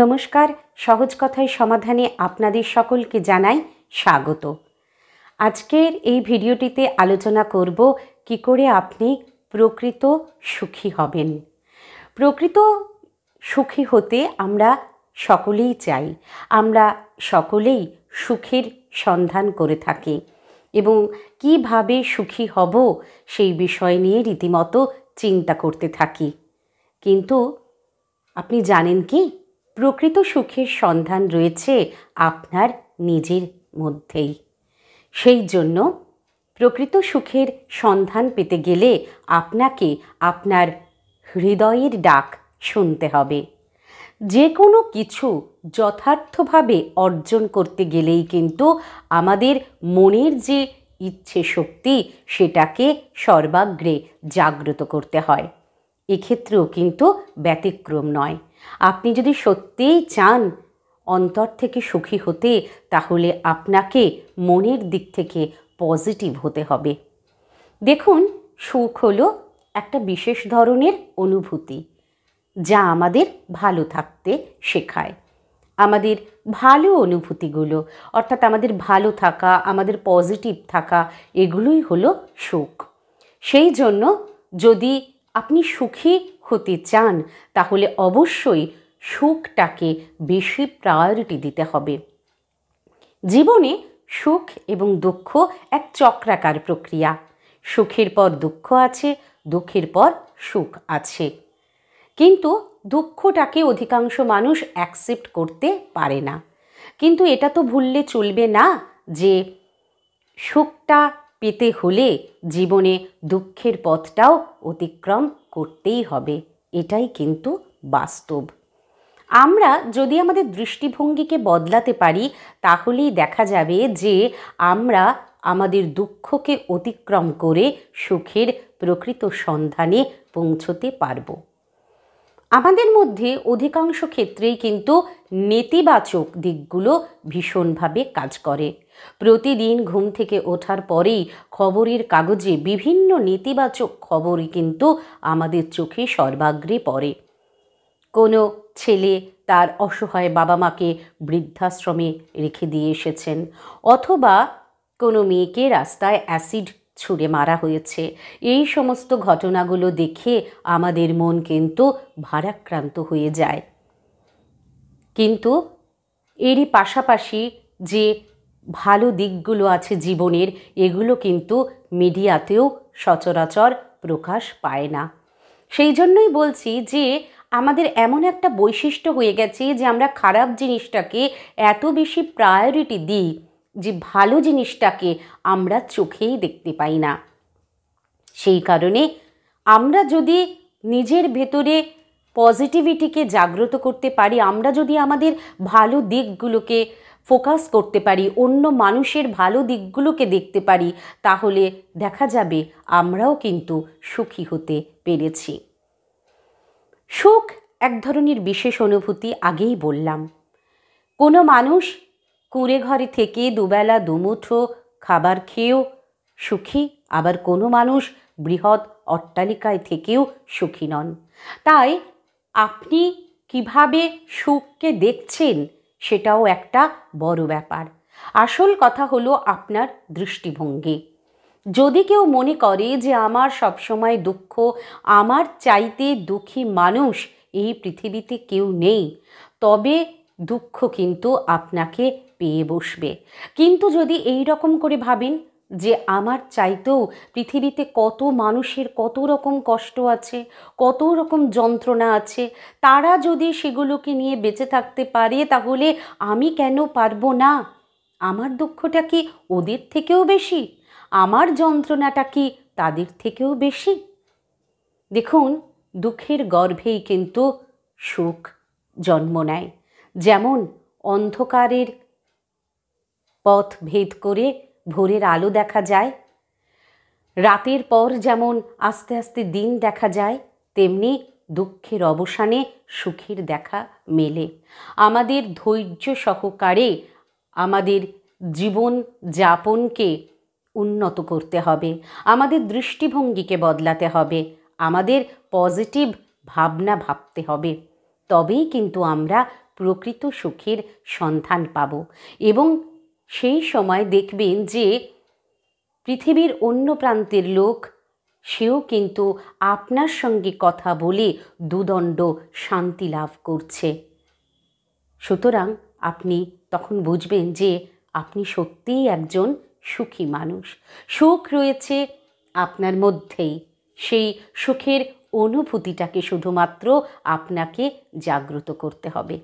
নমস্কার সহজ কথায় সমাধানে আপনাদের সকলকে জানাই স্বাগত আজকের এই ভিডিওটিতে আলোচনা করব কি করে আপনি প্রকৃত সুখী হবেন প্রকৃত সুখী হতে আমরা সকলেই চাই আমরা সকলেই সুখের সন্ধান করে থাকি এবং কিভাবে সুখী হব সেই বিষয় নিয়ে রীতিমতো চিন্তা করতে থাকি কিন্তু আপনি জানেন কি প্রকৃত সুখের সন্ধান রয়েছে আপনার নিজের মধ্যেই সেই জন্য প্রকৃত সুখের সন্ধান পেতে গেলে আপনাকে আপনার হৃদয়ের ডাক শুনতে হবে যে কোনো কিছু যথার্থভাবে অর্জন করতে গেলেই কিন্তু আমাদের মনের যে ইচ্ছে শক্তি সেটাকে সর্বাগ্রে জাগ্রত করতে হয় এক্ষেত্রেও কিন্তু ব্যতিক্রম নয় আপনি যদি সত্যিই চান অন্তর থেকে সুখী হতে তাহলে আপনাকে মনের দিক থেকে পজিটিভ হতে হবে দেখুন সুখ হলো একটা বিশেষ ধরনের অনুভূতি যা আমাদের ভালো থাকতে শেখায় আমাদের ভালো অনুভূতিগুলো অর্থাৎ আমাদের ভালো থাকা আমাদের পজিটিভ থাকা এগুলোই হলো সুখ সেই জন্য যদি আপনি সুখী হতে চান তাহলে অবশ্যই সুখটাকে বেশি প্রায়োরিটি দিতে হবে জীবনে সুখ এবং দুঃখ এক চক্রাকার প্রক্রিয়া সুখের পর দুঃখ আছে দুঃখের পর সুখ আছে কিন্তু দুঃখটাকে অধিকাংশ মানুষ অ্যাকসেপ্ট করতে পারে না কিন্তু এটা তো ভুললে চলবে না যে সুখটা পেতে হলে জীবনে দুঃখের পথটাও অতিক্রম করতেই হবে এটাই কিন্তু বাস্তব আমরা যদি আমাদের দৃষ্টিভঙ্গিকে বদলাতে পারি তাহলেই দেখা যাবে যে আমরা আমাদের দুঃখকে অতিক্রম করে সুখের প্রকৃত সন্ধানে পৌঁছতে পারবো আমাদের মধ্যে অধিকাংশ ক্ষেত্রেই কিন্তু নেতিবাচক দিকগুলো ভীষণভাবে কাজ করে প্রতিদিন ঘুম থেকে ওঠার পরেই খবরের কাগজে বিভিন্ন নেতিবাচক খবরই কিন্তু আমাদের চোখে সর্বাগ্রে পড়ে কোনো ছেলে তার অসহায় বাবা মাকে বৃদ্ধাশ্রমে রেখে দিয়ে এসেছেন অথবা কোনো মেয়েকে রাস্তায় অ্যাসিড ছুঁড়ে মারা হয়েছে এই সমস্ত ঘটনাগুলো দেখে আমাদের মন কিন্তু ভারাক্রান্ত হয়ে যায় কিন্তু এরই পাশাপাশি যে ভালো দিকগুলো আছে জীবনের এগুলো কিন্তু মিডিয়াতেও সচরাচর প্রকাশ পায় না সেই জন্যই বলছি যে আমাদের এমন একটা বৈশিষ্ট্য হয়ে গেছে যে আমরা খারাপ জিনিসটাকে এত বেশি প্রায়োরিটি দিই যে ভালো জিনিসটাকে আমরা চোখেই দেখতে পাই না সেই কারণে আমরা যদি নিজের ভেতরে পজিটিভিটিকে জাগ্রত করতে পারি আমরা যদি আমাদের ভালো দিকগুলোকে ফোকাস করতে পারি অন্য মানুষের ভালো দিকগুলোকে দেখতে পারি তাহলে দেখা যাবে আমরাও কিন্তু সুখী হতে পেরেছি সুখ এক ধরনের বিশেষ অনুভূতি আগেই বললাম কোনো মানুষ কুঁড়ে ঘরে থেকে দুবেলা দুমুঠো খাবার খেয়েও সুখী আবার কোনো মানুষ বৃহৎ অট্টালিকায় থেকেও সুখী নন তাই আপনি কিভাবে সুখকে দেখছেন সেটাও একটা বড় ব্যাপার আসল কথা হলো আপনার দৃষ্টিভঙ্গি যদি কেউ মনে করে যে আমার সবসময় দুঃখ আমার চাইতে দুঃখী মানুষ এই পৃথিবীতে কেউ নেই তবে দুঃখ কিন্তু আপনাকে পেয়ে বসবে কিন্তু যদি এই রকম করে ভাবেন যে আমার চাইতেও পৃথিবীতে কত মানুষের কত রকম কষ্ট আছে কত রকম যন্ত্রণা আছে তারা যদি সেগুলোকে নিয়ে বেঁচে থাকতে পারে তাহলে আমি কেন পারবো না আমার দুঃখটা কি ওদের থেকেও বেশি আমার যন্ত্রণাটা কি তাদের থেকেও বেশি দেখুন দুঃখের গর্ভেই কিন্তু সুখ জন্ম নেয় যেমন অন্ধকারের পথ ভেদ করে ভোরের আলো দেখা যায় রাতের পর যেমন আস্তে আস্তে দিন দেখা যায় তেমনি দুঃখের অবসানে সুখের দেখা মেলে আমাদের ধৈর্য সহকারে আমাদের জীবন যাপনকে উন্নত করতে হবে আমাদের দৃষ্টিভঙ্গিকে বদলাতে হবে আমাদের পজিটিভ ভাবনা ভাবতে হবে তবেই কিন্তু আমরা প্রকৃত সুখের সন্ধান পাব এবং সেই সময় দেখবেন যে পৃথিবীর অন্য প্রান্তের লোক সেও কিন্তু আপনার সঙ্গে কথা বলে দুদণ্ড শান্তি লাভ করছে সুতরাং আপনি তখন বুঝবেন যে আপনি সত্যিই একজন সুখী মানুষ সুখ রয়েছে আপনার মধ্যেই সেই সুখের অনুভূতিটাকে শুধুমাত্র আপনাকে জাগ্রত করতে হবে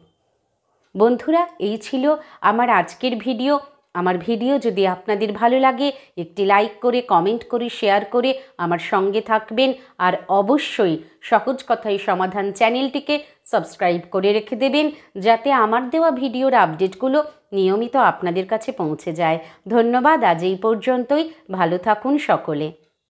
বন্ধুরা এই ছিল আমার আজকের ভিডিও আমার ভিডিও যদি আপনাদের ভালো লাগে একটি লাইক করে কমেন্ট করে শেয়ার করে আমার সঙ্গে থাকবেন আর অবশ্যই সহজ কথাই সমাধান চ্যানেলটিকে সাবস্ক্রাইব করে রেখে দেবেন যাতে আমার দেওয়া ভিডিওর আপডেটগুলো নিয়মিত আপনাদের কাছে পৌঁছে যায় ধন্যবাদ আজ এই পর্যন্তই ভালো থাকুন সকলে